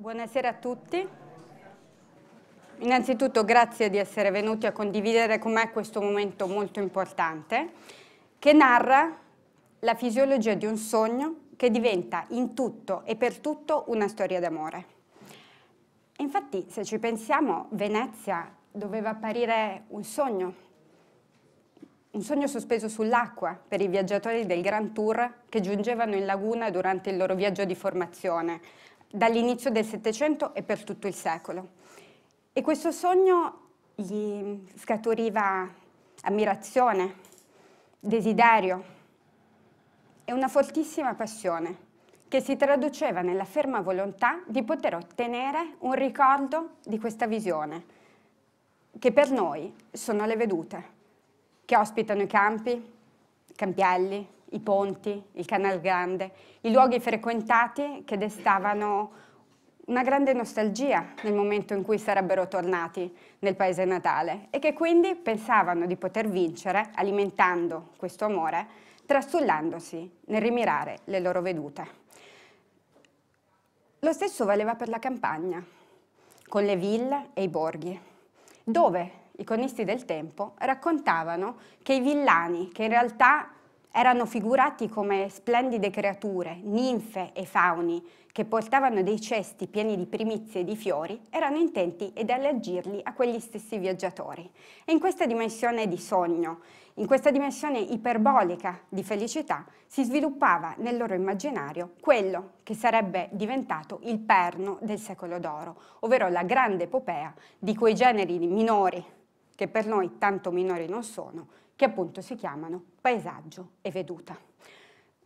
Buonasera a tutti. Innanzitutto grazie di essere venuti a condividere con me questo momento molto importante che narra la fisiologia di un sogno che diventa in tutto e per tutto una storia d'amore. Infatti, se ci pensiamo, Venezia doveva apparire un sogno, un sogno sospeso sull'acqua per i viaggiatori del Grand Tour che giungevano in laguna durante il loro viaggio di formazione, dall'inizio del Settecento e per tutto il secolo. E questo sogno gli scaturiva ammirazione, desiderio e una fortissima passione che si traduceva nella ferma volontà di poter ottenere un ricordo di questa visione, che per noi sono le vedute, che ospitano i campi, campielli, i ponti, il Canal Grande, i luoghi frequentati che destavano una grande nostalgia nel momento in cui sarebbero tornati nel paese natale e che quindi pensavano di poter vincere alimentando questo amore, trastullandosi nel rimirare le loro vedute. Lo stesso valeva per la campagna, con le ville e i borghi, dove i conisti del tempo raccontavano che i villani, che in realtà erano figurati come splendide creature, ninfe e fauni, che portavano dei cesti pieni di primizie e di fiori, erano intenti ed allergirli a quegli stessi viaggiatori. E in questa dimensione di sogno, in questa dimensione iperbolica di felicità, si sviluppava nel loro immaginario quello che sarebbe diventato il perno del secolo d'oro, ovvero la grande epopea di quei generi minori, che per noi tanto minori non sono, che appunto si chiamano paesaggio e veduta.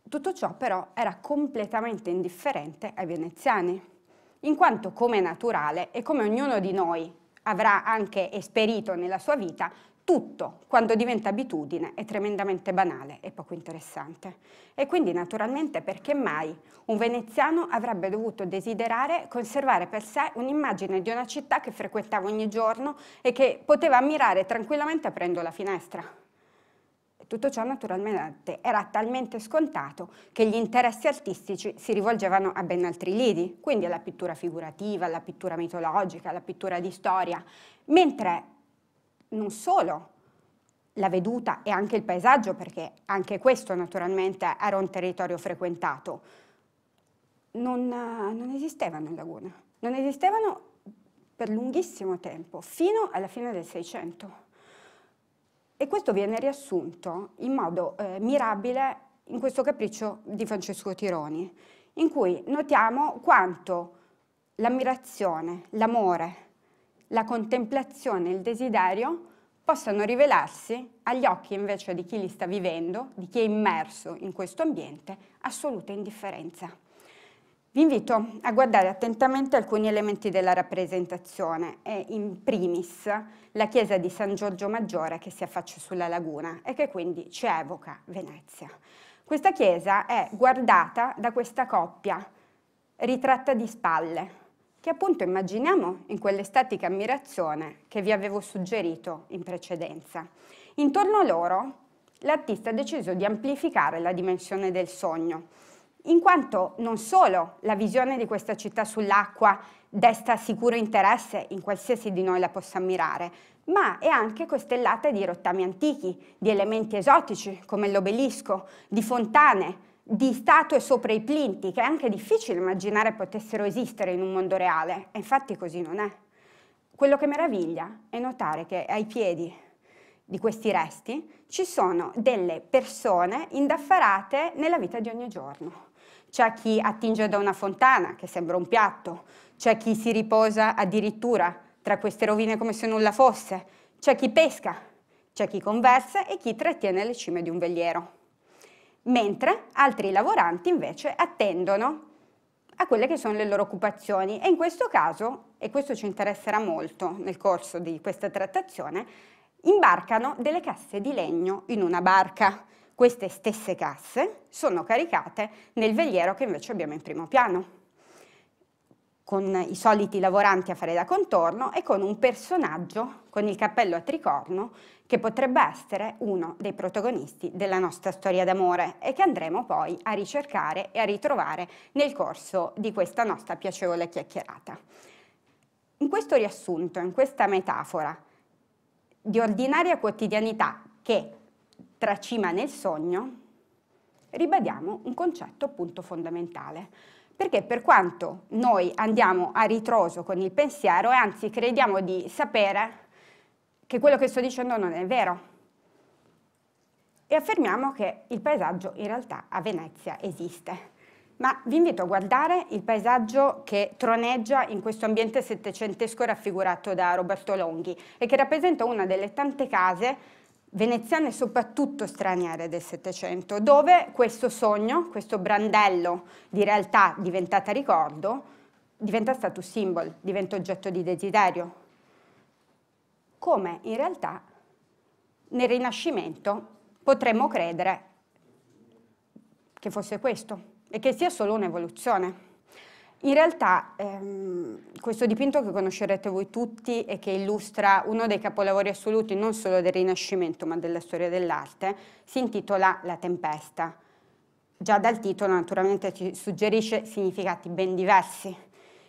Tutto ciò però era completamente indifferente ai veneziani, in quanto come naturale e come ognuno di noi avrà anche esperito nella sua vita, tutto quando diventa abitudine è tremendamente banale e poco interessante. E quindi naturalmente perché mai un veneziano avrebbe dovuto desiderare conservare per sé un'immagine di una città che frequentava ogni giorno e che poteva ammirare tranquillamente aprendo la finestra? Tutto ciò naturalmente era talmente scontato che gli interessi artistici si rivolgevano a ben altri lidi, quindi alla pittura figurativa, alla pittura mitologica, alla pittura di storia, mentre non solo la veduta e anche il paesaggio, perché anche questo naturalmente era un territorio frequentato, non, non esistevano in laguna, non esistevano per lunghissimo tempo, fino alla fine del Seicento. E questo viene riassunto in modo eh, mirabile in questo capriccio di Francesco Tironi, in cui notiamo quanto l'ammirazione, l'amore, la contemplazione, il desiderio possano rivelarsi agli occhi invece di chi li sta vivendo, di chi è immerso in questo ambiente, assoluta indifferenza. Vi invito a guardare attentamente alcuni elementi della rappresentazione e in primis la chiesa di San Giorgio Maggiore che si affaccia sulla laguna e che quindi ci evoca Venezia. Questa chiesa è guardata da questa coppia ritratta di spalle che appunto immaginiamo in quell'estatica ammirazione che vi avevo suggerito in precedenza. Intorno a loro l'artista ha deciso di amplificare la dimensione del sogno in quanto non solo la visione di questa città sull'acqua desta sicuro interesse in qualsiasi di noi la possa ammirare, ma è anche costellata di rottami antichi, di elementi esotici come l'obelisco, di fontane, di statue sopra i plinti che è anche difficile immaginare potessero esistere in un mondo reale, e infatti così non è. Quello che meraviglia è notare che ai piedi di questi resti ci sono delle persone indaffarate nella vita di ogni giorno c'è chi attinge da una fontana che sembra un piatto, c'è chi si riposa addirittura tra queste rovine come se nulla fosse, c'è chi pesca, c'è chi conversa e chi trattiene le cime di un veliero. Mentre altri lavoranti invece attendono a quelle che sono le loro occupazioni e in questo caso, e questo ci interesserà molto nel corso di questa trattazione, imbarcano delle casse di legno in una barca queste stesse casse sono caricate nel veliero che invece abbiamo in primo piano, con i soliti lavoranti a fare da contorno e con un personaggio con il cappello a tricorno che potrebbe essere uno dei protagonisti della nostra storia d'amore e che andremo poi a ricercare e a ritrovare nel corso di questa nostra piacevole chiacchierata. In questo riassunto, in questa metafora di ordinaria quotidianità che cima nel sogno, ribadiamo un concetto appunto fondamentale. Perché per quanto noi andiamo a ritroso con il pensiero e anzi crediamo di sapere che quello che sto dicendo non è vero, e affermiamo che il paesaggio in realtà a Venezia esiste. Ma vi invito a guardare il paesaggio che troneggia in questo ambiente settecentesco raffigurato da Roberto Longhi e che rappresenta una delle tante case veneziane e soprattutto straniere del Settecento, dove questo sogno, questo brandello di realtà diventata ricordo, diventa status symbol, diventa oggetto di desiderio. Come in realtà nel Rinascimento potremmo credere che fosse questo e che sia solo un'evoluzione. In realtà ehm, questo dipinto che conoscerete voi tutti e che illustra uno dei capolavori assoluti non solo del Rinascimento ma della storia dell'arte si intitola La tempesta. Già dal titolo naturalmente ci suggerisce significati ben diversi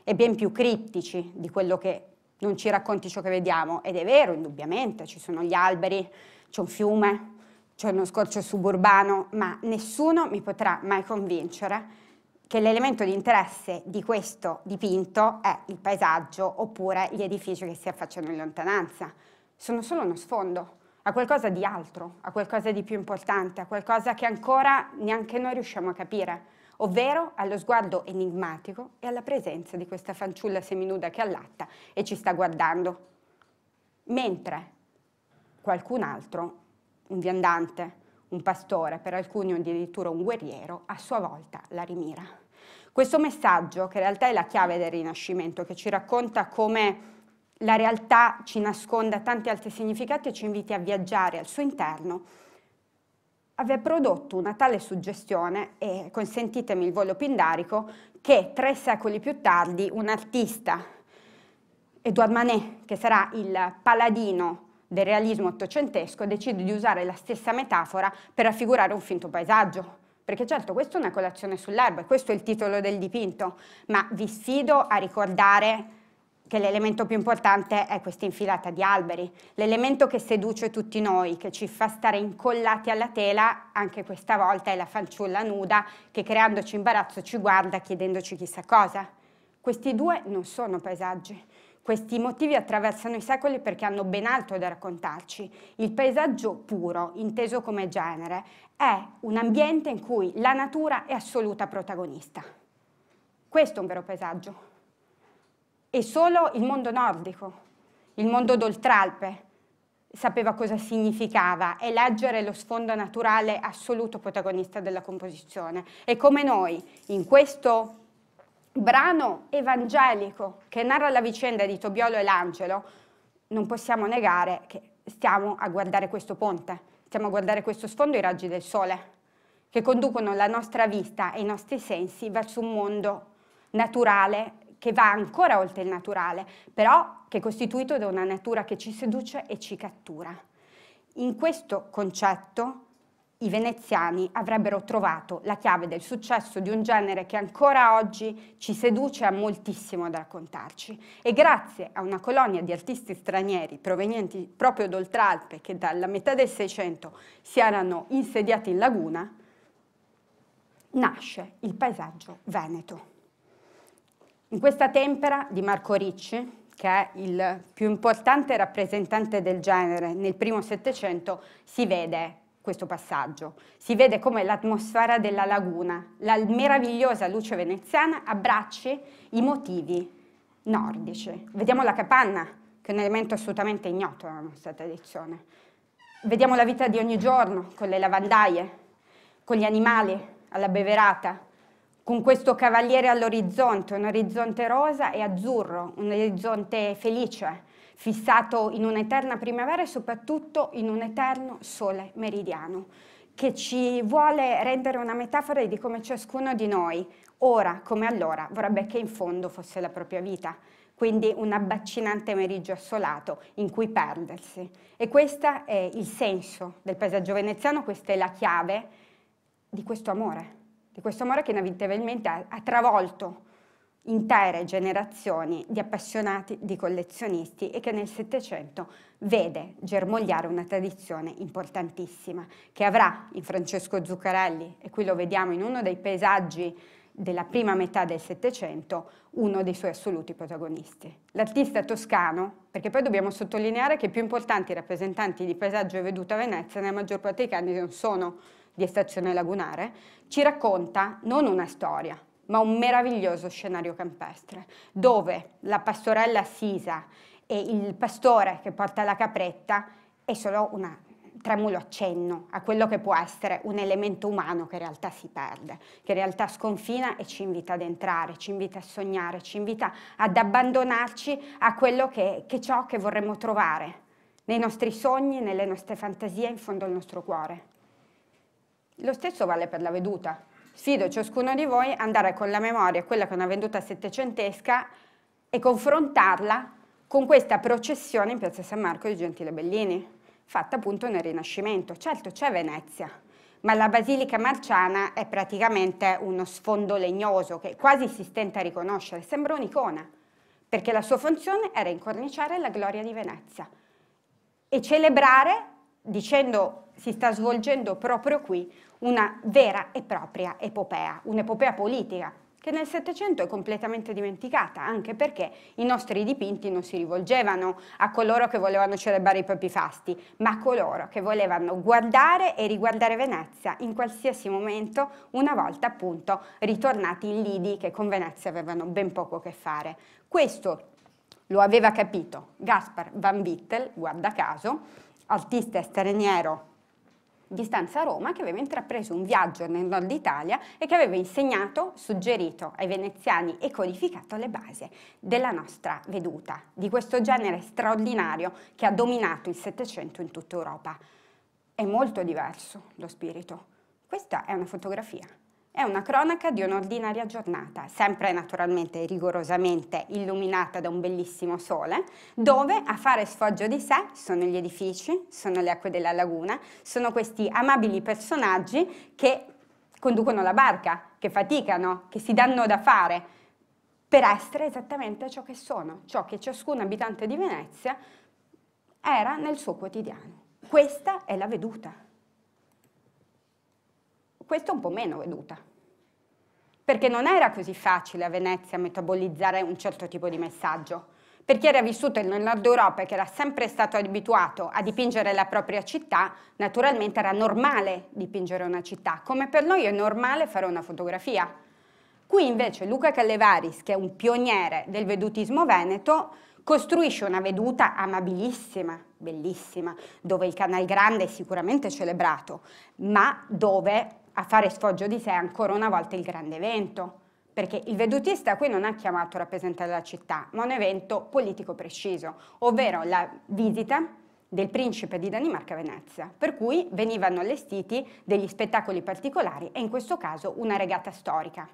e ben più criptici di quello che non ci racconti ciò che vediamo ed è vero indubbiamente, ci sono gli alberi, c'è un fiume, c'è uno scorcio suburbano, ma nessuno mi potrà mai convincere che l'elemento di interesse di questo dipinto è il paesaggio oppure gli edifici che si affacciano in lontananza. Sono solo uno sfondo a qualcosa di altro, a qualcosa di più importante, a qualcosa che ancora neanche noi riusciamo a capire, ovvero allo sguardo enigmatico e alla presenza di questa fanciulla seminuda che allatta e ci sta guardando. Mentre qualcun altro, un viandante, un pastore, per alcuni addirittura un guerriero, a sua volta la rimira. Questo messaggio, che in realtà è la chiave del Rinascimento, che ci racconta come la realtà ci nasconda tanti altri significati e ci inviti a viaggiare al suo interno, aveva prodotto una tale suggestione, e consentitemi il volo pindarico, che tre secoli più tardi un artista, Edouard Manet, che sarà il paladino del realismo ottocentesco decide di usare la stessa metafora per raffigurare un finto paesaggio. Perché certo, questa è una colazione sull'erba, questo è il titolo del dipinto, ma vi sfido a ricordare che l'elemento più importante è questa infilata di alberi, l'elemento che seduce tutti noi, che ci fa stare incollati alla tela, anche questa volta è la fanciulla nuda che creandoci imbarazzo ci guarda chiedendoci chissà cosa. Questi due non sono paesaggi, questi motivi attraversano i secoli perché hanno ben altro da raccontarci. Il paesaggio puro, inteso come genere, è un ambiente in cui la natura è assoluta protagonista. Questo è un vero paesaggio. E solo il mondo nordico, il mondo d'oltralpe, sapeva cosa significava eleggere lo sfondo naturale assoluto protagonista della composizione. E come noi, in questo brano evangelico che narra la vicenda di Tobiolo e l'angelo, non possiamo negare che stiamo a guardare questo ponte, stiamo a guardare questo sfondo i raggi del sole, che conducono la nostra vista e i nostri sensi verso un mondo naturale che va ancora oltre il naturale, però che è costituito da una natura che ci seduce e ci cattura. In questo concetto i veneziani avrebbero trovato la chiave del successo di un genere che ancora oggi ci seduce a moltissimo da raccontarci. E grazie a una colonia di artisti stranieri provenienti proprio d'Oltralpe che dalla metà del Seicento si erano insediati in laguna, nasce il paesaggio veneto. In questa tempera di Marco Ricci, che è il più importante rappresentante del genere nel primo Settecento, si vede questo passaggio. Si vede come l'atmosfera della laguna, la meravigliosa luce veneziana abbracci i motivi nordici. Vediamo la capanna, che è un elemento assolutamente ignoto nella nostra tradizione. Vediamo la vita di ogni giorno, con le lavandaie, con gli animali alla beverata, con questo cavaliere all'orizzonte, un orizzonte rosa e azzurro, un orizzonte felice, fissato in un'eterna primavera e soprattutto in un eterno sole meridiano, che ci vuole rendere una metafora di come ciascuno di noi, ora come allora, vorrebbe che in fondo fosse la propria vita quindi un abbaccinante meriggio assolato in cui perdersi. E questo è il senso del paesaggio veneziano, questa è la chiave di questo amore, di questo amore che inevitabilmente ha, ha travolto intere generazioni di appassionati, di collezionisti e che nel Settecento vede germogliare una tradizione importantissima che avrà in Francesco Zuccarelli, e qui lo vediamo in uno dei paesaggi della prima metà del Settecento, uno dei suoi assoluti protagonisti. L'artista toscano, perché poi dobbiamo sottolineare che i più importanti rappresentanti di paesaggio e veduta a Venezia, nella maggior parte dei casi non sono di estrazione lagunare, ci racconta non una storia, ma un meraviglioso scenario campestre, dove la pastorella assisa e il pastore che porta la capretta è solo un tremulo accenno a quello che può essere un elemento umano che in realtà si perde, che in realtà sconfina e ci invita ad entrare, ci invita a sognare, ci invita ad abbandonarci a quello che, che ciò che vorremmo trovare nei nostri sogni, nelle nostre fantasie, in fondo al nostro cuore. Lo stesso vale per la veduta. Sfido ciascuno di voi ad andare con la memoria, quella che è una venduta settecentesca, e confrontarla con questa processione in piazza San Marco di Gentile Bellini, fatta appunto nel Rinascimento. Certo c'è Venezia, ma la Basilica Marciana è praticamente uno sfondo legnoso che quasi si stenta a riconoscere, sembra un'icona, perché la sua funzione era incorniciare la gloria di Venezia e celebrare, dicendo si sta svolgendo proprio qui, una vera e propria epopea, un'epopea politica che nel Settecento è completamente dimenticata, anche perché i nostri dipinti non si rivolgevano a coloro che volevano celebrare i propri fasti, ma a coloro che volevano guardare e riguardare Venezia in qualsiasi momento, una volta appunto ritornati in Lidi che con Venezia avevano ben poco a che fare. Questo lo aveva capito Gaspar Van Wittel, guarda caso, artista straniero di Stanza Roma che aveva intrapreso un viaggio nel nord Italia e che aveva insegnato, suggerito ai veneziani e codificato le basi della nostra veduta, di questo genere straordinario che ha dominato il Settecento in tutta Europa. È molto diverso lo spirito. Questa è una fotografia. È una cronaca di un'ordinaria giornata, sempre naturalmente rigorosamente illuminata da un bellissimo sole, dove a fare sfoggio di sé sono gli edifici, sono le acque della laguna, sono questi amabili personaggi che conducono la barca, che faticano, che si danno da fare per essere esattamente ciò che sono, ciò che ciascun abitante di Venezia era nel suo quotidiano. Questa è la veduta questo è un po' meno veduta, perché non era così facile a Venezia metabolizzare un certo tipo di messaggio, perché era vissuto nel nord Europa e che era sempre stato abituato a dipingere la propria città, naturalmente era normale dipingere una città, come per noi è normale fare una fotografia. Qui invece Luca Callevaris, che è un pioniere del vedutismo veneto, costruisce una veduta amabilissima, bellissima, dove il Canal Grande è sicuramente celebrato, ma dove a fare sfoggio di sé ancora una volta il grande evento, perché il vedutista qui non ha chiamato a rappresentare la città, ma un evento politico preciso, ovvero la visita del principe di Danimarca a Venezia, per cui venivano allestiti degli spettacoli particolari e in questo caso una regata storica.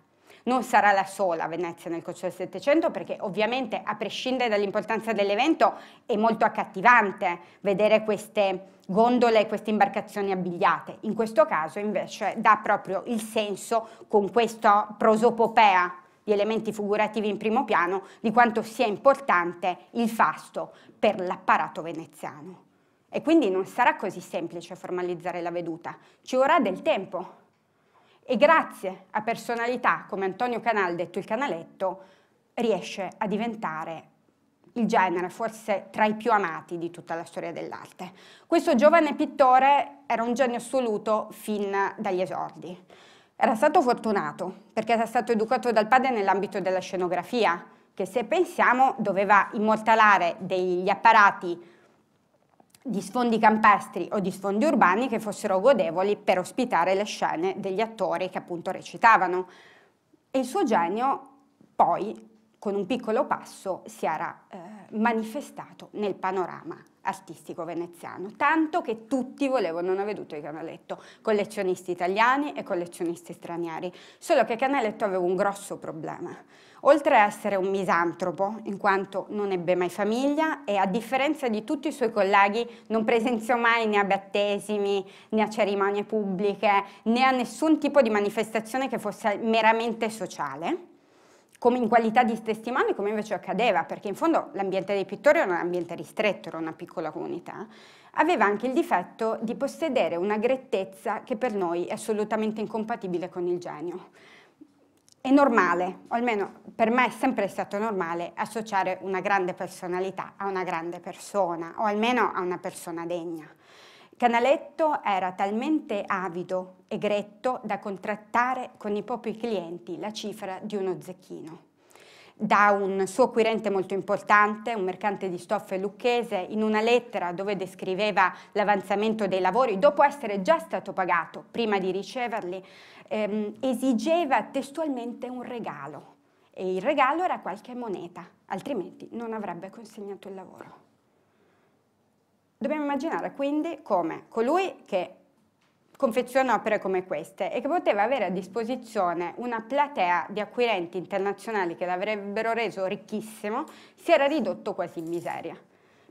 Non sarà la sola Venezia nel corso del Settecento perché ovviamente a prescindere dall'importanza dell'evento è molto accattivante vedere queste gondole queste imbarcazioni abbigliate. In questo caso invece dà proprio il senso con questa prosopopea di elementi figurativi in primo piano di quanto sia importante il fasto per l'apparato veneziano. E quindi non sarà così semplice formalizzare la veduta, ci vorrà del tempo. E grazie a personalità come Antonio Canal, detto il Canaletto, riesce a diventare il genere, forse tra i più amati di tutta la storia dell'arte. Questo giovane pittore era un genio assoluto fin dagli esordi. Era stato fortunato perché era stato educato dal padre nell'ambito della scenografia, che se pensiamo doveva immortalare degli apparati di sfondi campestri o di sfondi urbani che fossero godevoli per ospitare le scene degli attori che appunto recitavano. E il suo genio poi con un piccolo passo si era eh, manifestato nel panorama artistico veneziano, tanto che tutti volevano una veduta di Canaletto, collezionisti italiani e collezionisti stranieri, solo che Canaletto aveva un grosso problema. Oltre a essere un misantropo, in quanto non ebbe mai famiglia e a differenza di tutti i suoi colleghi non presenziò mai né a battesimi, né a cerimonie pubbliche, né a nessun tipo di manifestazione che fosse meramente sociale, come in qualità di testimoni, come invece accadeva, perché in fondo l'ambiente dei pittori era un ambiente ristretto, era una piccola comunità, aveva anche il difetto di possedere una grettezza che per noi è assolutamente incompatibile con il genio. È normale, o almeno per me è sempre stato normale, associare una grande personalità a una grande persona, o almeno a una persona degna. Canaletto era talmente avido e gretto da contrattare con i propri clienti la cifra di uno zecchino. Da un suo acquirente molto importante, un mercante di stoffe lucchese, in una lettera dove descriveva l'avanzamento dei lavori, dopo essere già stato pagato prima di riceverli, ehm, esigeva testualmente un regalo. E il regalo era qualche moneta, altrimenti non avrebbe consegnato il lavoro. Dobbiamo immaginare quindi come colui che confeziona opere come queste e che poteva avere a disposizione una platea di acquirenti internazionali che l'avrebbero reso ricchissimo, si era ridotto quasi in miseria.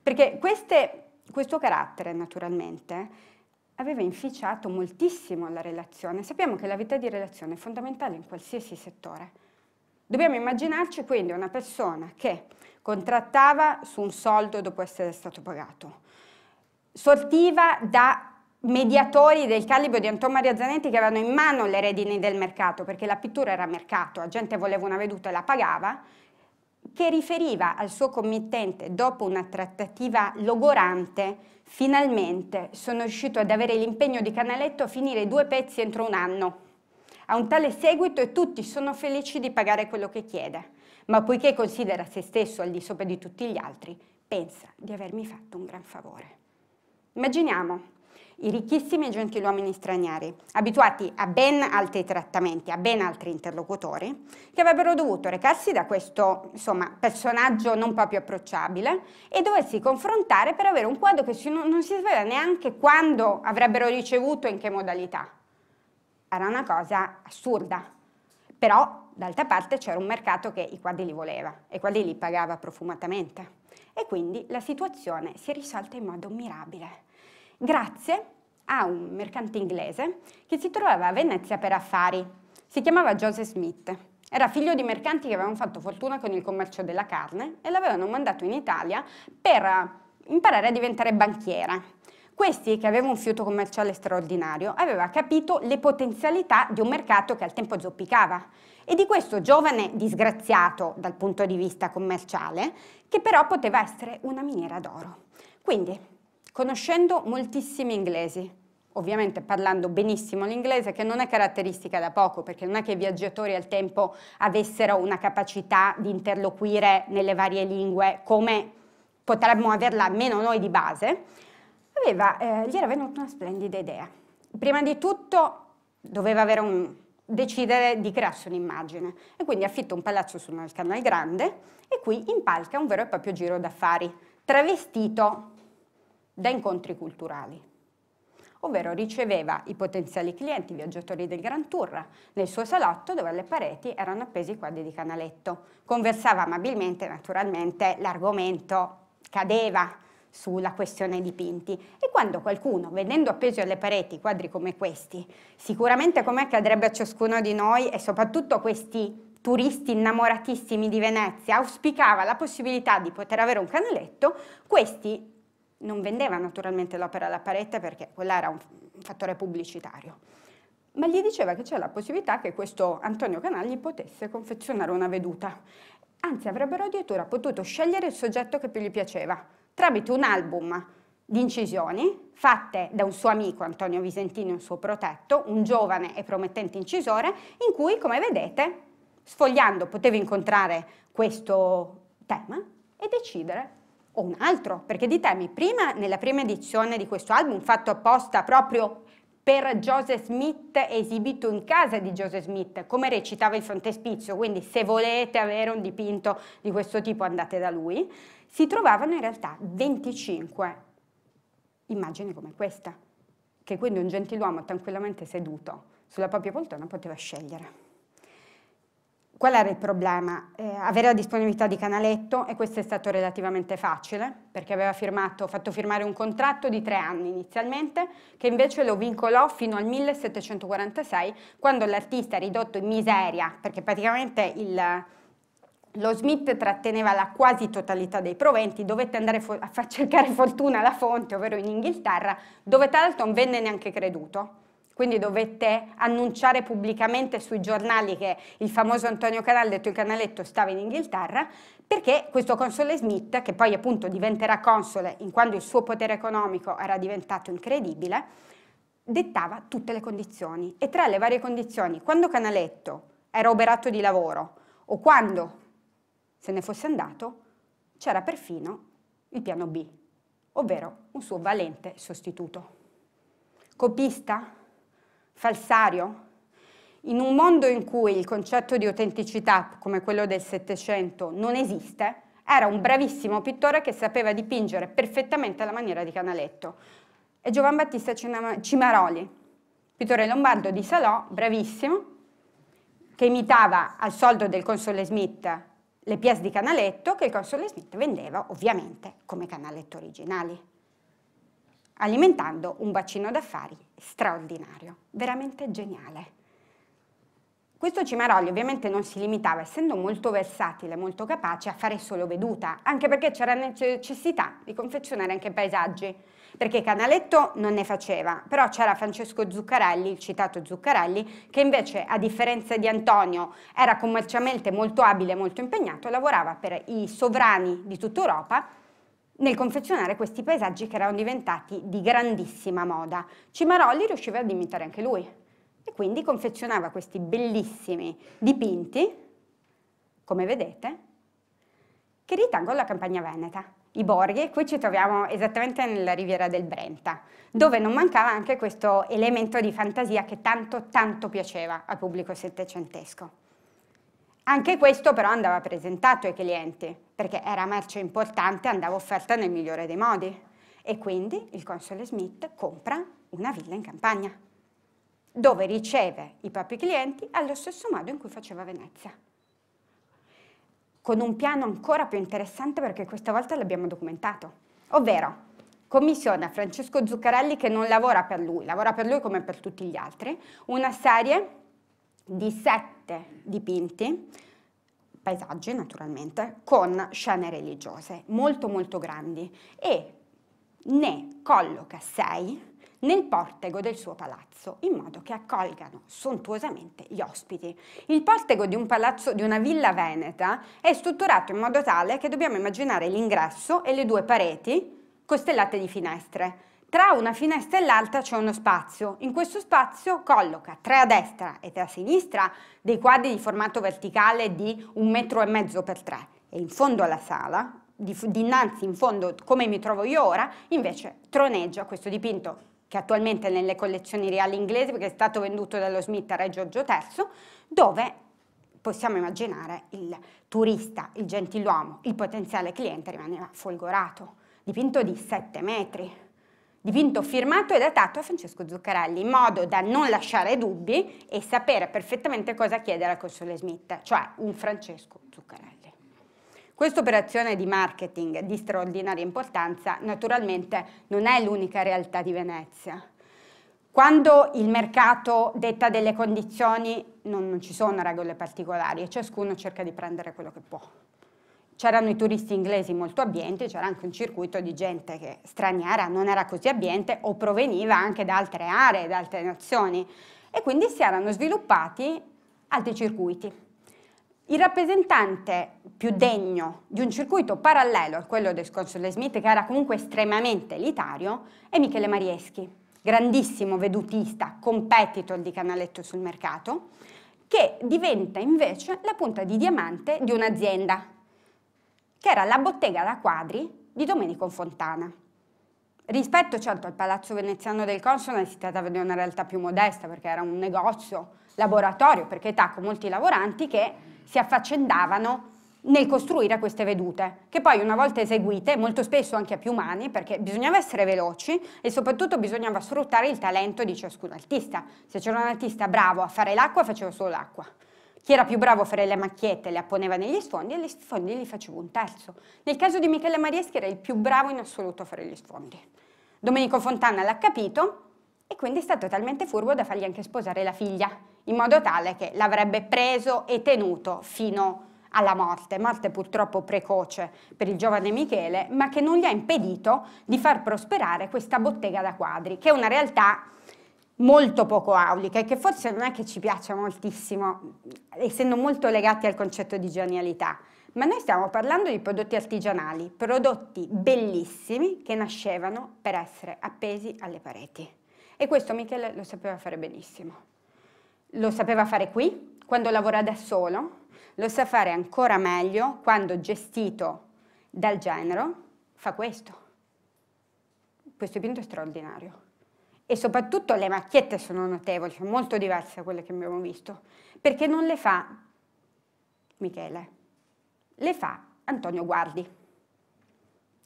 Perché queste, questo carattere, naturalmente, aveva inficiato moltissimo la relazione. Sappiamo che la vita di relazione è fondamentale in qualsiasi settore. Dobbiamo immaginarci quindi una persona che contrattava su un soldo dopo essere stato pagato, sortiva da mediatori del calibro di Anton Maria Zanetti che avevano in mano le redini del mercato, perché la pittura era mercato, la gente voleva una veduta e la pagava, che riferiva al suo committente dopo una trattativa logorante, finalmente sono riuscito ad avere l'impegno di Canaletto a finire due pezzi entro un anno. Ha un tale seguito e tutti sono felici di pagare quello che chiede, ma poiché considera se stesso al di sopra di tutti gli altri, pensa di avermi fatto un gran favore. Immaginiamo i ricchissimi gentiluomini stranieri, abituati a ben altri trattamenti, a ben altri interlocutori, che avrebbero dovuto recarsi da questo insomma, personaggio non proprio approcciabile e doversi confrontare per avere un quadro che si, non, non si sapeva neanche quando avrebbero ricevuto e in che modalità. Era una cosa assurda, però d'altra parte c'era un mercato che i quadri li voleva e i quadri li pagava profumatamente e quindi la situazione si è risolta in modo mirabile. Grazie a un mercante inglese che si trovava a Venezia per affari. Si chiamava Joseph Smith. Era figlio di mercanti che avevano fatto fortuna con il commercio della carne e l'avevano mandato in Italia per imparare a diventare banchiera. Questi, che aveva un fiuto commerciale straordinario, aveva capito le potenzialità di un mercato che al tempo zoppicava e di questo giovane disgraziato dal punto di vista commerciale, che però poteva essere una miniera d'oro. Quindi, conoscendo moltissimi inglesi, ovviamente parlando benissimo l'inglese, che non è caratteristica da poco, perché non è che i viaggiatori al tempo avessero una capacità di interloquire nelle varie lingue come potremmo averla meno noi di base, aveva, eh, gli era venuta una splendida idea. Prima di tutto doveva un, decidere di crearsi un'immagine e quindi affitta un palazzo sul Canal Grande e qui impalca un vero e proprio giro d'affari, travestito da incontri culturali ovvero riceveva i potenziali clienti, i viaggiatori del Gran Tour, nel suo salotto dove alle pareti erano appesi i quadri di canaletto. Conversava amabilmente, naturalmente l'argomento cadeva, sulla questione dipinti. E quando qualcuno, vedendo appesi alle pareti quadri come questi, sicuramente com'è che accadrebbe a ciascuno di noi e soprattutto questi turisti innamoratissimi di Venezia, auspicava la possibilità di poter avere un canaletto, questi non vendeva naturalmente l'opera alla parete perché quella era un fattore pubblicitario, ma gli diceva che c'era la possibilità che questo Antonio Canagli potesse confezionare una veduta. Anzi, avrebbero addirittura potuto scegliere il soggetto che più gli piaceva tramite un album di incisioni fatte da un suo amico Antonio Visentini, un suo protetto, un giovane e promettente incisore, in cui, come vedete, sfogliando poteva incontrare questo tema e decidere o un altro, perché di temi prima, nella prima edizione di questo album, fatto apposta proprio per Joseph Smith, esibito in casa di Joseph Smith, come recitava il frontespizio, quindi se volete avere un dipinto di questo tipo andate da lui, si trovavano in realtà 25 immagini come questa, che quindi un gentiluomo tranquillamente seduto sulla propria poltrona poteva scegliere. Qual era il problema? Eh, avere la disponibilità di canaletto, e questo è stato relativamente facile, perché aveva firmato, fatto firmare un contratto di tre anni inizialmente, che invece lo vincolò fino al 1746, quando l'artista ridotto in miseria, perché praticamente il, lo Smith tratteneva la quasi totalità dei proventi, dovette andare a far cercare fortuna alla fonte, ovvero in Inghilterra, dove tra non venne neanche creduto. Quindi dovette annunciare pubblicamente sui giornali che il famoso Antonio Canale, tuo canaletto, stava in Inghilterra, perché questo console Smith, che poi appunto diventerà console in quanto il suo potere economico era diventato incredibile, dettava tutte le condizioni. E tra le varie condizioni, quando Canaletto era oberato di lavoro o quando se ne fosse andato, c'era perfino il piano B, ovvero un suo valente sostituto. Copista? Falsario? In un mondo in cui il concetto di autenticità, come quello del Settecento, non esiste, era un bravissimo pittore che sapeva dipingere perfettamente alla maniera di Canaletto. E Giovan Battista Cimaroli, pittore lombardo di Salò, bravissimo, che imitava al soldo del console Smith le pièce di canaletto che il console Smith vendeva ovviamente come canaletto originali, alimentando un bacino d'affari straordinario, veramente geniale. Questo Cimaroli ovviamente non si limitava, essendo molto versatile, molto capace, a fare solo veduta, anche perché c'era necessità di confezionare anche paesaggi perché Canaletto non ne faceva, però c'era Francesco Zuccarelli, il citato Zuccarelli, che invece a differenza di Antonio era commercialmente molto abile, e molto impegnato, lavorava per i sovrani di tutta Europa nel confezionare questi paesaggi che erano diventati di grandissima moda. Cimarolli riusciva ad imitare anche lui e quindi confezionava questi bellissimi dipinti, come vedete, che ritangono la campagna veneta i borghi, qui ci troviamo esattamente nella riviera del Brenta, dove non mancava anche questo elemento di fantasia che tanto tanto piaceva al pubblico settecentesco. Anche questo però andava presentato ai clienti, perché era merce importante e andava offerta nel migliore dei modi. E quindi il console Smith compra una villa in campagna, dove riceve i propri clienti allo stesso modo in cui faceva Venezia con un piano ancora più interessante perché questa volta l'abbiamo documentato, ovvero commissiona a Francesco Zuccarelli che non lavora per lui, lavora per lui come per tutti gli altri, una serie di sette dipinti, paesaggi naturalmente, con scene religiose molto molto grandi e ne colloca sei nel portego del suo palazzo, in modo che accolgano sontuosamente gli ospiti. Il portego di un palazzo di una villa veneta è strutturato in modo tale che dobbiamo immaginare l'ingresso e le due pareti costellate di finestre. Tra una finestra e l'altra c'è uno spazio. In questo spazio colloca tre a destra e tre a sinistra dei quadri di formato verticale di un metro e mezzo per tre. E in fondo alla sala, dinanzi in fondo come mi trovo io ora, invece troneggia questo dipinto che attualmente è nelle collezioni reali inglesi perché è stato venduto dallo Smith a Re Giorgio III, dove possiamo immaginare il turista, il gentiluomo, il potenziale cliente rimaneva folgorato, dipinto di 7 metri, dipinto firmato e datato a Francesco Zuccarelli, in modo da non lasciare dubbi e sapere perfettamente cosa chiedere al console Smith, cioè un Francesco Zuccarelli. Questa operazione di marketing di straordinaria importanza naturalmente non è l'unica realtà di Venezia. Quando il mercato detta delle condizioni non, non ci sono regole particolari e ciascuno cerca di prendere quello che può c'erano i turisti inglesi molto abbienti, c'era anche un circuito di gente che straniera non era così abbiente o proveniva anche da altre aree, da altre nazioni e quindi si erano sviluppati altri circuiti. Il rappresentante più mm-hmm. degno di un circuito parallelo a quello del console Smith, che era comunque estremamente elitario, è Michele Marieschi, grandissimo vedutista, competitor di Canaletto sul mercato, che diventa invece la punta di diamante di un'azienda, che era la bottega da quadri di Domenico Fontana. Rispetto certo al Palazzo Veneziano del Console si trattava di una realtà più modesta perché era un negozio, laboratorio per età con molti lavoranti che si affaccendavano nel costruire queste vedute, che poi una volta eseguite, molto spesso anche a più mani, perché bisognava essere veloci e soprattutto bisognava sfruttare il talento di ciascun artista. Se c'era un artista bravo a fare l'acqua, faceva solo l'acqua. Chi era più bravo a fare le macchiette le apponeva negli sfondi e gli sfondi li faceva un terzo. Nel caso di Michele Marieschi era il più bravo in assoluto a fare gli sfondi. Domenico Fontana l'ha capito e quindi è stato talmente furbo da fargli anche sposare la figlia, in modo tale che l'avrebbe preso e tenuto fino alla morte, morte purtroppo precoce per il giovane Michele, ma che non gli ha impedito di far prosperare questa bottega da quadri, che è una realtà molto poco aulica e che forse non è che ci piaccia moltissimo, essendo molto legati al concetto di genialità. Ma noi stiamo parlando di prodotti artigianali, prodotti bellissimi che nascevano per essere appesi alle pareti. E questo Michele lo sapeva fare benissimo lo sapeva fare qui, quando lavora da solo, lo sa fare ancora meglio quando gestito dal genero, fa questo. Questo dipinto è straordinario. E soprattutto le macchiette sono notevoli, sono molto diverse da quelle che abbiamo visto, perché non le fa Michele, le fa Antonio Guardi,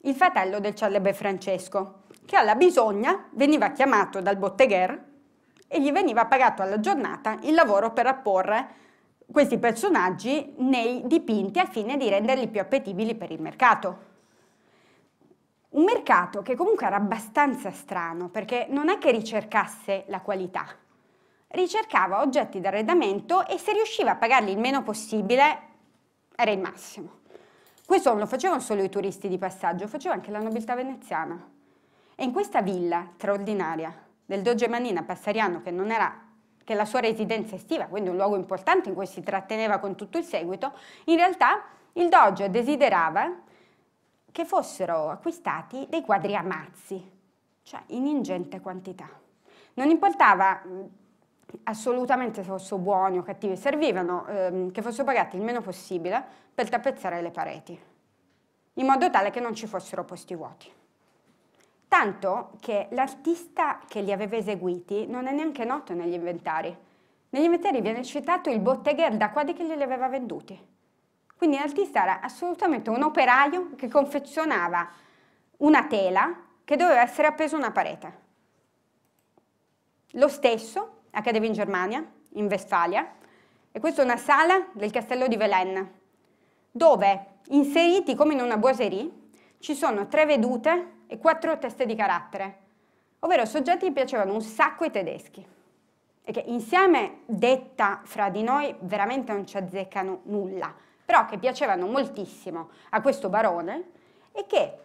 il fratello del celebre Francesco, che alla bisogna veniva chiamato dal bottegher e gli veniva pagato alla giornata il lavoro per apporre questi personaggi nei dipinti al fine di renderli più appetibili per il mercato. Un mercato che comunque era abbastanza strano, perché non è che ricercasse la qualità, ricercava oggetti d'arredamento e se riusciva a pagarli il meno possibile era il massimo. Questo non lo facevano solo i turisti di passaggio, faceva anche la nobiltà veneziana. E in questa villa straordinaria del Doge Manina Passariano che non era che la sua residenza estiva, quindi un luogo importante in cui si tratteneva con tutto il seguito, in realtà il Doge desiderava che fossero acquistati dei quadri a mazzi, cioè in ingente quantità. Non importava assolutamente se fossero buoni o cattivi, servivano ehm, che fossero pagati il meno possibile per tappezzare le pareti, in modo tale che non ci fossero posti vuoti tanto che l'artista che li aveva eseguiti non è neanche noto negli inventari. Negli inventari viene citato il bottegher da quadi che glieli aveva venduti. Quindi l'artista era assolutamente un operaio che confezionava una tela che doveva essere appesa a una parete. Lo stesso accadeva in Germania, in Vestfalia, e questa è una sala del castello di Velen, dove inseriti come in una boiserie ci sono tre vedute e quattro teste di carattere, ovvero soggetti che piacevano un sacco ai tedeschi e che insieme detta fra di noi veramente non ci azzeccano nulla, però che piacevano moltissimo a questo barone e che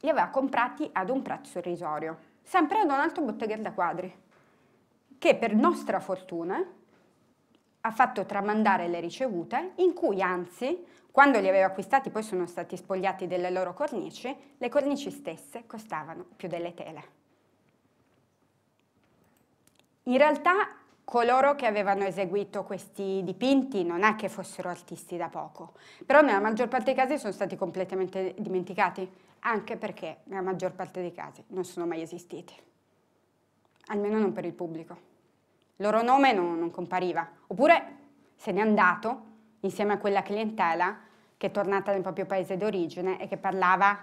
li aveva comprati ad un prezzo irrisorio, sempre ad un altro botteghero da quadri, che per nostra fortuna ha fatto tramandare le ricevute, in cui anzi quando li aveva acquistati poi sono stati spogliati delle loro cornici, le cornici stesse costavano più delle tele. In realtà coloro che avevano eseguito questi dipinti non è che fossero artisti da poco, però nella maggior parte dei casi sono stati completamente dimenticati, anche perché nella maggior parte dei casi non sono mai esistiti, almeno non per il pubblico. Il loro nome non, non compariva, oppure se n'è andato insieme a quella clientela che è tornata nel proprio paese d'origine e che parlava,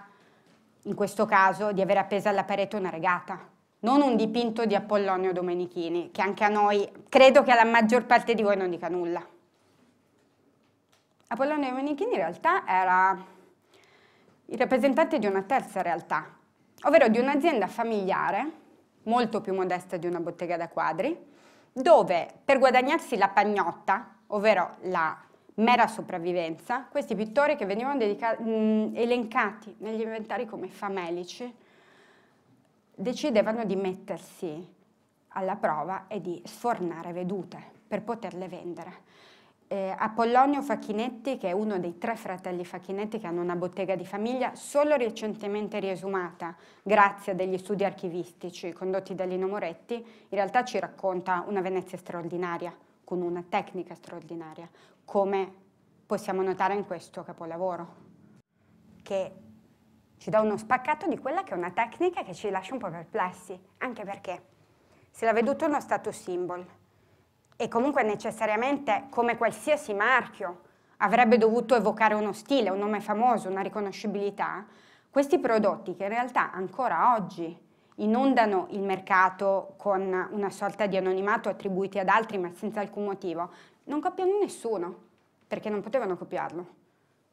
in questo caso, di avere appesa alla parete una regata non un dipinto di Apollonio Domenichini, che anche a noi, credo che alla maggior parte di voi non dica nulla. Apollonio Domenichini in realtà era il rappresentante di una terza realtà, ovvero di un'azienda familiare, molto più modesta di una bottega da quadri, dove per guadagnarsi la pagnotta, ovvero la mera sopravvivenza, questi pittori che venivano mh, elencati negli inventari come famelici, decidevano di mettersi alla prova e di sfornare vedute per poterle vendere. Eh, Apollonio Facchinetti, che è uno dei tre fratelli Facchinetti che hanno una bottega di famiglia, solo recentemente riesumata grazie a degli studi archivistici condotti da Lino Moretti, in realtà ci racconta una Venezia straordinaria, con una tecnica straordinaria, come possiamo notare in questo capolavoro, che ci dà uno spaccato di quella che è una tecnica che ci lascia un po' perplessi, anche perché si era veduto uno status symbol e comunque necessariamente, come qualsiasi marchio, avrebbe dovuto evocare uno stile, un nome famoso, una riconoscibilità, questi prodotti che in realtà ancora oggi inondano il mercato con una sorta di anonimato attribuiti ad altri ma senza alcun motivo, non copiano nessuno, perché non potevano copiarlo.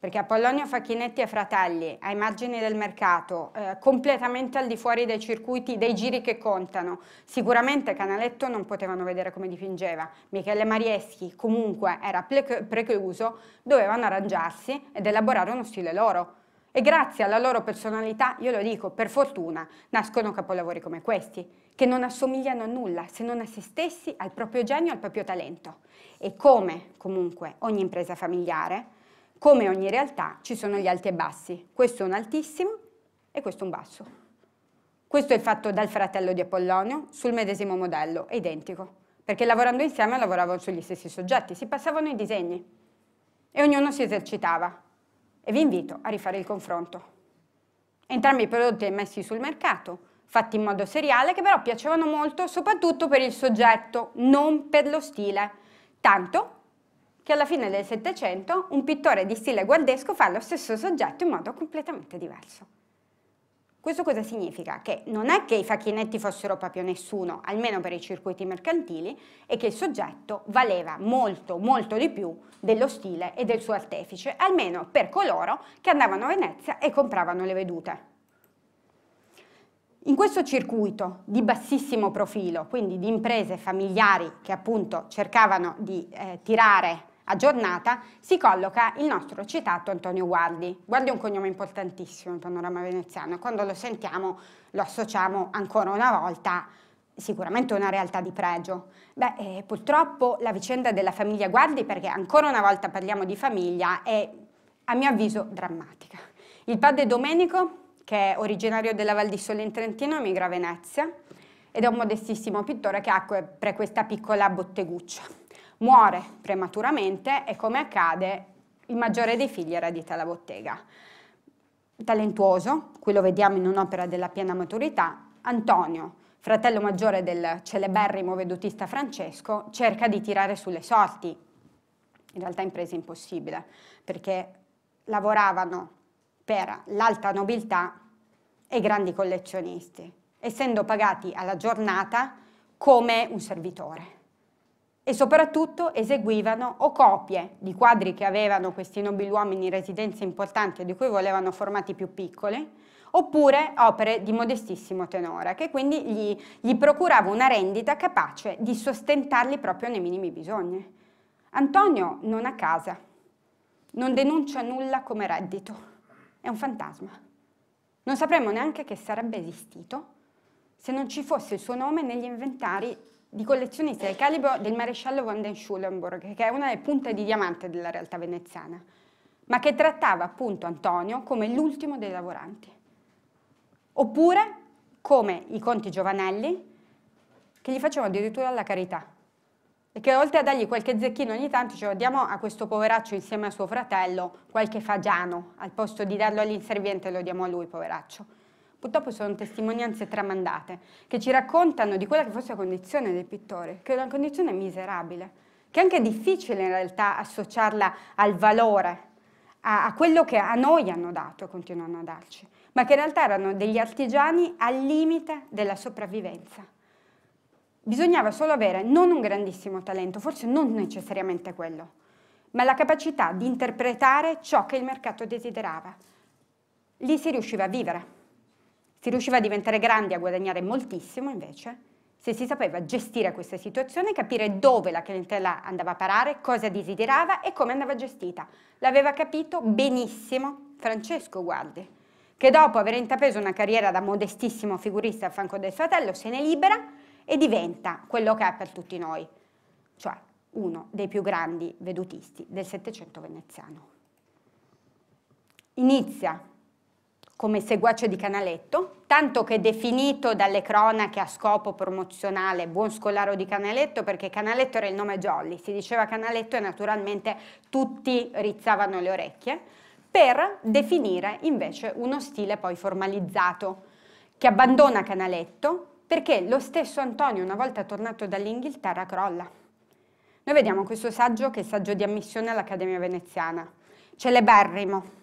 Perché Apollonio Facchinetti e Fratelli, ai margini del mercato, eh, completamente al di fuori dei circuiti, dei giri che contano, sicuramente Canaletto non potevano vedere come dipingeva, Michele Marieschi comunque era precluso, dovevano arrangiarsi ed elaborare uno stile loro. E grazie alla loro personalità, io lo dico, per fortuna, nascono capolavori come questi, che non assomigliano a nulla se non a se stessi, al proprio genio, al proprio talento e come comunque ogni impresa familiare, come ogni realtà, ci sono gli alti e bassi. Questo è un altissimo e questo è un basso. Questo è fatto dal fratello di Apollonio sul medesimo modello, è identico, perché lavorando insieme lavoravano sugli stessi soggetti, si passavano i disegni e ognuno si esercitava. E vi invito a rifare il confronto. Entrambi i prodotti messi sul mercato, fatti in modo seriale, che però piacevano molto soprattutto per il soggetto, non per lo stile tanto che alla fine del Settecento un pittore di stile gualdesco fa lo stesso soggetto in modo completamente diverso. Questo cosa significa? Che non è che i facchinetti fossero proprio nessuno, almeno per i circuiti mercantili, e che il soggetto valeva molto, molto di più dello stile e del suo artefice, almeno per coloro che andavano a Venezia e compravano le vedute. In questo circuito di bassissimo profilo, quindi di imprese familiari che appunto cercavano di eh, tirare a giornata, si colloca il nostro citato Antonio Guardi. Guardi è un cognome importantissimo nel panorama veneziano e quando lo sentiamo lo associamo ancora una volta sicuramente a una realtà di pregio. Beh, eh, purtroppo la vicenda della famiglia Guardi, perché ancora una volta parliamo di famiglia, è a mio avviso drammatica. Il padre Domenico che è originario della Val di Sole in Trentino, emigra a Venezia ed è un modestissimo pittore che apre questa piccola botteguccia. Muore prematuramente e come accade il maggiore dei figli eredita la bottega. Talentuoso, qui lo vediamo in un'opera della piena maturità, Antonio, fratello maggiore del celeberrimo vedutista Francesco, cerca di tirare sulle sorti. In realtà impresa impossibile, perché lavoravano per l'alta nobiltà e grandi collezionisti, essendo pagati alla giornata come un servitore. E soprattutto eseguivano o copie di quadri che avevano questi nobiluomini in residenze importanti e di cui volevano formati più piccoli, oppure opere di modestissimo tenore, che quindi gli, gli procurava una rendita capace di sostentarli proprio nei minimi bisogni. Antonio non ha casa, non denuncia nulla come reddito è un fantasma. Non sapremmo neanche che sarebbe esistito se non ci fosse il suo nome negli inventari di collezionisti del calibro del maresciallo von den Schulenburg, che è una delle punte di diamante della realtà veneziana, ma che trattava appunto Antonio come l'ultimo dei lavoranti. Oppure come i conti Giovanelli, che gli facevano addirittura la carità, e che oltre a dargli qualche zecchino ogni tanto ce lo diamo a questo poveraccio insieme a suo fratello, qualche fagiano, al posto di darlo all'inserviente lo diamo a lui, poveraccio. Purtroppo sono testimonianze tramandate che ci raccontano di quella che fosse la condizione del pittore, che è una condizione miserabile, che è anche difficile in realtà associarla al valore, a, a quello che a noi hanno dato e continuano a darci, ma che in realtà erano degli artigiani al limite della sopravvivenza. Bisognava solo avere non un grandissimo talento, forse non necessariamente quello, ma la capacità di interpretare ciò che il mercato desiderava. Lì si riusciva a vivere, si riusciva a diventare grandi, a guadagnare moltissimo invece, se si sapeva gestire questa situazione, capire dove la clientela andava a parare, cosa desiderava e come andava gestita. L'aveva capito benissimo Francesco Guardi, che dopo aver intrapreso una carriera da modestissimo figurista a fianco del fratello se ne libera e diventa quello che è per tutti noi, cioè uno dei più grandi vedutisti del Settecento veneziano. Inizia come seguace di Canaletto, tanto che definito dalle cronache a scopo promozionale buon scolaro di Canaletto, perché Canaletto era il nome Jolly, si diceva Canaletto e naturalmente tutti rizzavano le orecchie, per definire invece uno stile poi formalizzato, che abbandona Canaletto perché lo stesso Antonio, una volta tornato dall'Inghilterra, crolla. Noi vediamo questo saggio che è il saggio di ammissione all'Accademia Veneziana, celeberrimo,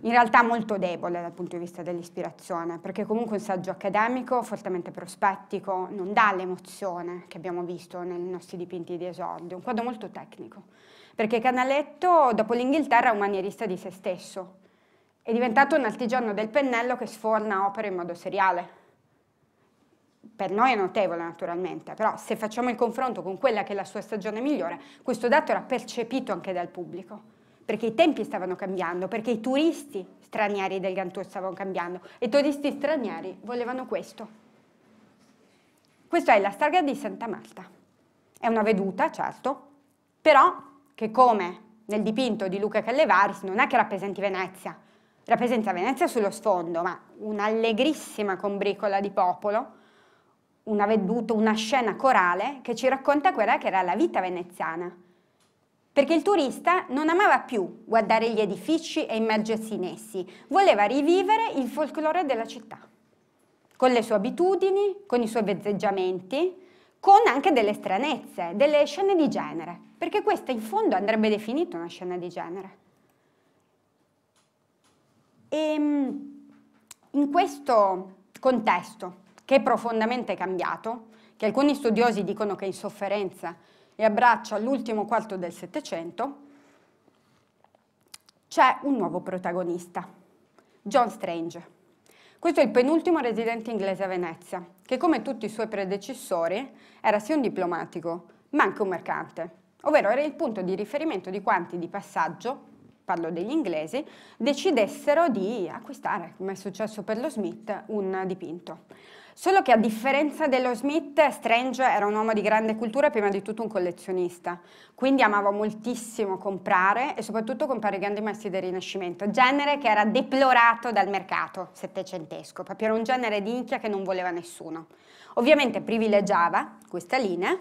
in realtà molto debole dal punto di vista dell'ispirazione, perché comunque è un saggio accademico fortemente prospettico non dà l'emozione che abbiamo visto nei nostri dipinti di esordio, un quadro molto tecnico, perché Canaletto dopo l'Inghilterra è un manierista di se stesso, è diventato un artigiano del pennello che sforna opere in modo seriale, per noi è notevole naturalmente, però se facciamo il confronto con quella che è la sua stagione migliore, questo dato era percepito anche dal pubblico perché i tempi stavano cambiando, perché i turisti stranieri del Gantour stavano cambiando e i turisti stranieri volevano questo. Questa è la strada di Santa Marta. È una veduta, certo, però che come nel dipinto di Luca Callevaris non è che rappresenti Venezia, rappresenta Venezia sullo sfondo, ma un'allegrissima combricola di popolo una veduta, una scena corale che ci racconta quella che era la vita veneziana. Perché il turista non amava più guardare gli edifici e immergersi in essi, voleva rivivere il folklore della città, con le sue abitudini, con i suoi vezzeggiamenti, con anche delle stranezze, delle scene di genere, perché questa in fondo andrebbe definita una scena di genere. E ehm, in questo contesto che è profondamente cambiato, che alcuni studiosi dicono che è in sofferenza e abbraccia l'ultimo quarto del Settecento, c'è un nuovo protagonista, John Strange. Questo è il penultimo residente inglese a Venezia, che come tutti i suoi predecessori era sia un diplomatico, ma anche un mercante, ovvero era il punto di riferimento di quanti di passaggio, parlo degli inglesi, decidessero di acquistare, come è successo per lo Smith, un dipinto. Solo che a differenza dello Smith, Strange era un uomo di grande cultura e prima di tutto un collezionista. Quindi amava moltissimo comprare e soprattutto comprare grandi maestri del Rinascimento, genere che era deplorato dal mercato settecentesco, proprio era un genere di nicchia che non voleva nessuno. Ovviamente privilegiava questa linea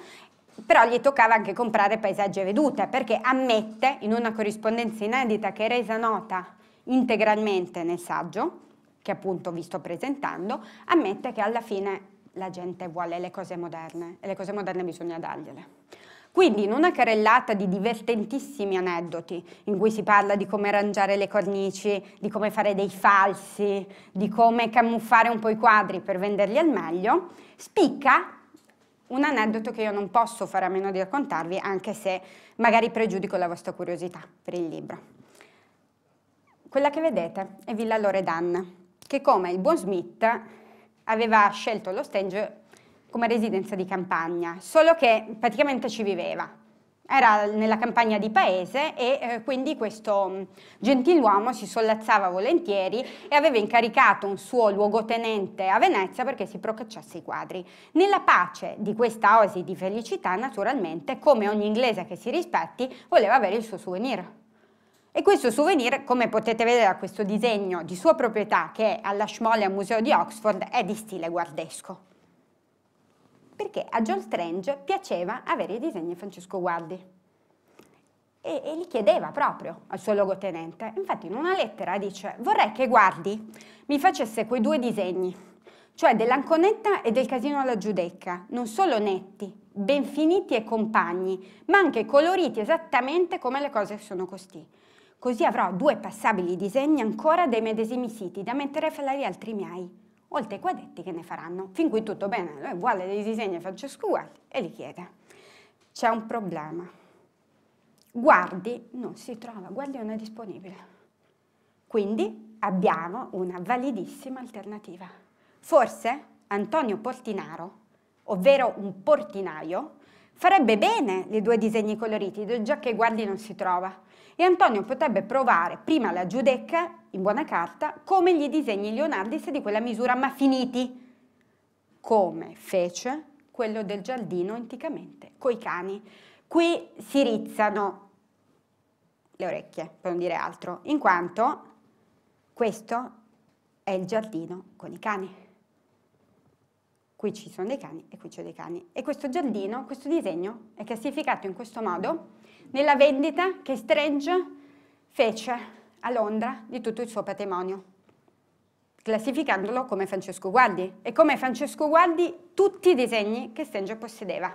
però gli toccava anche comprare paesaggi e vedute, perché ammette in una corrispondenza inedita che è resa nota integralmente nel saggio, che appunto vi sto presentando, ammette che alla fine la gente vuole le cose moderne e le cose moderne bisogna dargliele. Quindi in una carellata di divertentissimi aneddoti in cui si parla di come arrangiare le cornici, di come fare dei falsi, di come camuffare un po' i quadri per venderli al meglio, spicca un aneddoto che io non posso fare a meno di raccontarvi anche se magari pregiudico la vostra curiosità per il libro. Quella che vedete è Villa Loredan, che come il buon Smith aveva scelto lo Stenge come residenza di campagna, solo che praticamente ci viveva. Era nella campagna di paese e eh, quindi questo mm, gentiluomo si sollazzava volentieri e aveva incaricato un suo luogotenente a Venezia perché si procacciasse i quadri. Nella pace di questa osi di felicità, naturalmente, come ogni inglese che si rispetti, voleva avere il suo souvenir. E questo souvenir, come potete vedere da questo disegno di sua proprietà che è alla Schmoller Museo di Oxford, è di stile guardesco. Perché a John Strange piaceva avere i disegni di Francesco Guardi. E, e li chiedeva proprio al suo logotenente. Infatti in una lettera dice vorrei che Guardi mi facesse quei due disegni, cioè dell'Anconetta e del Casino alla Giudecca, non solo netti, ben finiti e compagni, ma anche coloriti esattamente come le cose che sono costì. Così avrò due passabili disegni ancora dei medesimi siti da mettere fra gli altri miei, oltre ai quadretti che ne faranno. Fin qui tutto bene, lui vuole dei disegni a Francesco uguali e li chiede. C'è un problema. Guardi non si trova, Guardi non è disponibile. Quindi abbiamo una validissima alternativa. Forse Antonio Portinaro, ovvero un portinaio, farebbe bene i due disegni coloriti, già che Guardi non si trova e Antonio potrebbe provare prima la Giudecca, in buona carta, come gli disegni leonardis di quella misura, ma finiti, come fece quello del giardino anticamente, coi cani. Qui si rizzano le orecchie, per non dire altro, in quanto questo è il giardino con i cani qui ci sono dei cani e qui c'è dei cani. E questo giardino, questo disegno è classificato in questo modo nella vendita che Strange fece a Londra di tutto il suo patrimonio classificandolo come Francesco Guardi e come Francesco Guardi tutti i disegni che Strange possedeva.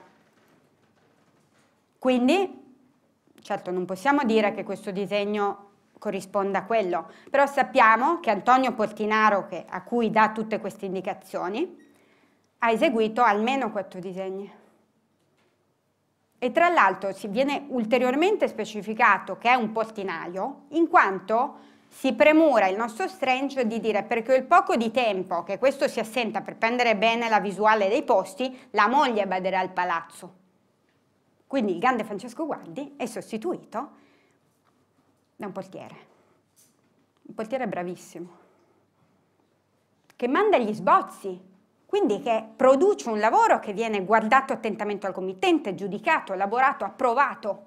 Quindi, certo non possiamo dire che questo disegno corrisponda a quello, però sappiamo che Antonio Portinaro, che, a cui dà tutte queste indicazioni, ha eseguito almeno quattro disegni. E tra l'altro viene ulteriormente specificato che è un portinaio, in quanto si premura il nostro strange di dire perché il poco di tempo che questo si assenta per prendere bene la visuale dei posti, la moglie baderà al palazzo. Quindi il grande Francesco Guardi è sostituito da un portiere. Un portiere bravissimo, che manda gli sbozzi quindi che produce un lavoro che viene guardato attentamente al committente, giudicato, elaborato, approvato.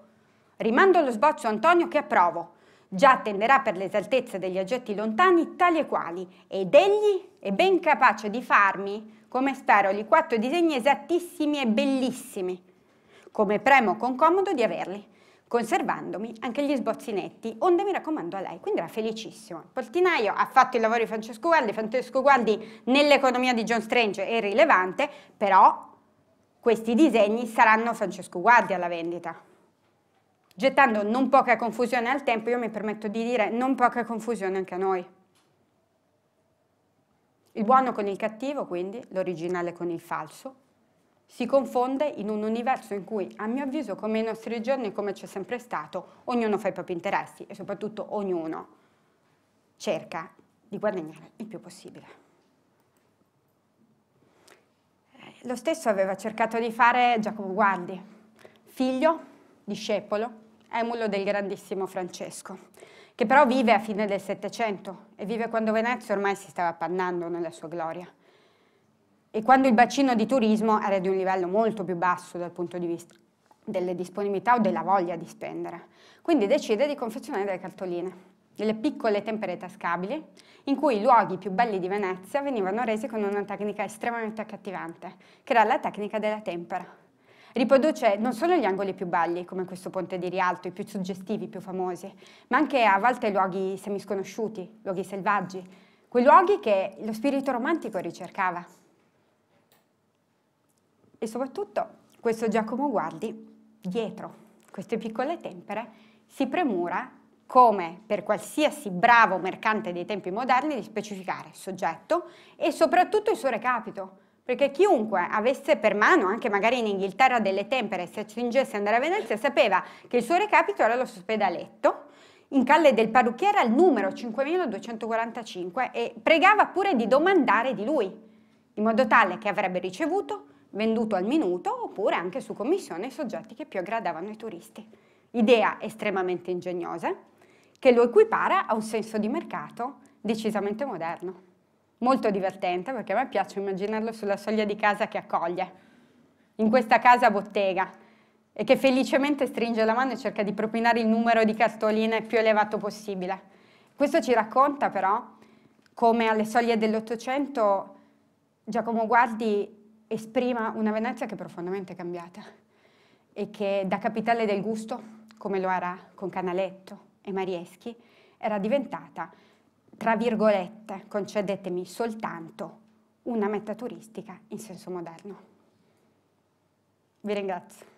Rimando lo sboccio Antonio che approvo. Già attenderà per l'esaltezza degli oggetti lontani tali e quali, ed egli è ben capace di farmi, come spero, gli quattro disegni esattissimi e bellissimi, come premo con comodo di averli conservandomi anche gli sbozzinetti, onde mi raccomando a lei, quindi era felicissimo. Il portinaio ha fatto il lavoro di Francesco Gualdi, Francesco Gualdi nell'economia di John Strange è rilevante, però questi disegni saranno Francesco Gualdi alla vendita. Gettando non poca confusione al tempo, io mi permetto di dire non poca confusione anche a noi. Il buono con il cattivo, quindi, l'originale con il falso, si confonde in un universo in cui, a mio avviso, come i nostri giorni come c'è sempre stato, ognuno fa i propri interessi e soprattutto ognuno cerca di guadagnare il più possibile. Eh, lo stesso aveva cercato di fare Giacomo Guardi, figlio, discepolo, emulo del grandissimo Francesco, che però vive a fine del Settecento e vive quando Venezia ormai si stava appannando nella sua gloria e quando il bacino di turismo era di un livello molto più basso dal punto di vista delle disponibilità o della voglia di spendere. Quindi decide di confezionare delle cartoline, delle piccole tempere tascabili, in cui i luoghi più belli di Venezia venivano resi con una tecnica estremamente accattivante, che era la tecnica della tempera. Riproduce non solo gli angoli più belli, come questo ponte di Rialto, i più suggestivi, i più famosi, ma anche a volte luoghi semisconosciuti, luoghi selvaggi, quei luoghi che lo spirito romantico ricercava e soprattutto questo Giacomo Guardi, dietro queste piccole tempere, si premura, come per qualsiasi bravo mercante dei tempi moderni, di specificare soggetto e soprattutto il suo recapito, perché chiunque avesse per mano, anche magari in Inghilterra, delle tempere e si accingesse ad andare a Venezia, sapeva che il suo recapito era lo spedaletto, in Calle del Parrucchiere al numero 5245 e pregava pure di domandare di lui, in modo tale che avrebbe ricevuto venduto al minuto oppure anche su commissione ai soggetti che più aggradavano i turisti. Idea estremamente ingegnosa che lo equipara a un senso di mercato decisamente moderno. Molto divertente perché a me piace immaginarlo sulla soglia di casa che accoglie, in questa casa bottega, e che felicemente stringe la mano e cerca di propinare il numero di cartoline più elevato possibile. Questo ci racconta però come alle soglie dell'Ottocento Giacomo Guardi esprima una Venezia che è profondamente cambiata e che da capitale del gusto, come lo era con Canaletto e Marieschi, era diventata, tra virgolette, concedetemi, soltanto una meta turistica in senso moderno. Vi ringrazio.